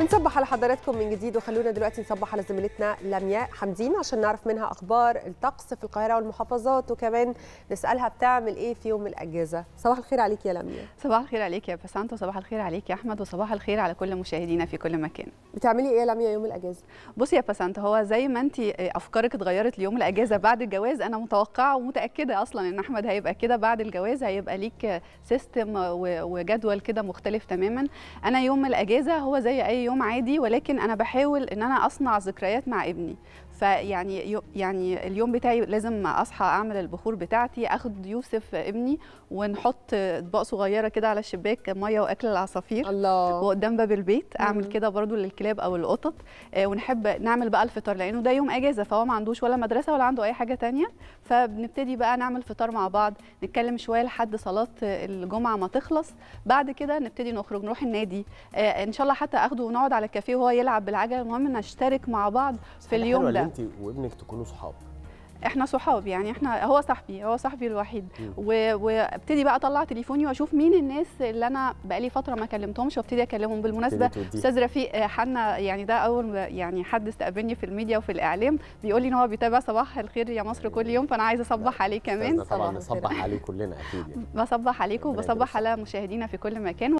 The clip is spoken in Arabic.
بنصبح على حضراتكم من جديد وخلونا دلوقتي نصبح على زميلتنا لمياء حمدين عشان نعرف منها اخبار الطقس في القاهره والمحافظات وكمان نسالها بتعمل ايه في يوم الاجازه صباح الخير عليك يا لمياء صباح الخير عليك يا بسانت وصباح الخير عليك يا احمد وصباح الخير على كل مشاهدينا في كل مكان بتعملي ايه يا لمياء يوم الاجازه بصي يا بسانت هو زي ما انت آه، افكارك اتغيرت ليوم الاجازه بعد الجواز انا متوقعه ومتاكده اصلا ان احمد هيبقى كده بعد الجواز هيبقى ليك سيستم وجدول كده مختلف تماما انا يوم الاجازه هو زي اي يوم عادي ولكن انا بحاول ان انا اصنع ذكريات مع ابني فيعني يعني اليوم بتاعي لازم اصحى اعمل البخور بتاعتي اخد يوسف ابني ونحط اطباق صغيره كده على الشباك ميه واكل العصافير الله وقدام باب البيت اعمل كده برده للكلاب او القطط آه، ونحب نعمل بقى الفطار لانه ده يوم اجازه فهو ما عندوش ولا مدرسه ولا عنده اي حاجه تانية فبنبتدي بقى نعمل فطار مع بعض نتكلم شويه لحد صلاه الجمعه ما تخلص بعد كده نبتدي نخرج نروح النادي آه، ان شاء الله حتى اخده ونقعد على الكافيه وهو يلعب بالعجله المهم نشترك مع بعض في اليوم ده انت وابنك تكونوا صحاب احنا صحاب يعني احنا هو صاحبي هو صاحبي الوحيد وابتدي بقى اطلع تليفوني واشوف مين الناس اللي انا بقالي فتره ما كلمتهمش وابتدي اكلمهم بالمناسبه استاذ رفيق آه، حنا يعني ده اول يعني حد استقبلني في الميديا وفي الاعلام بيقول لي ان هو بيتابع صباح الخير يا مصر كل يوم فانا عايزه اصبح عليه كمان طبعا نصبح عليه كلنا اكيد يعني. بصبح عليكم وبصبح على مشاهدينا في كل مكان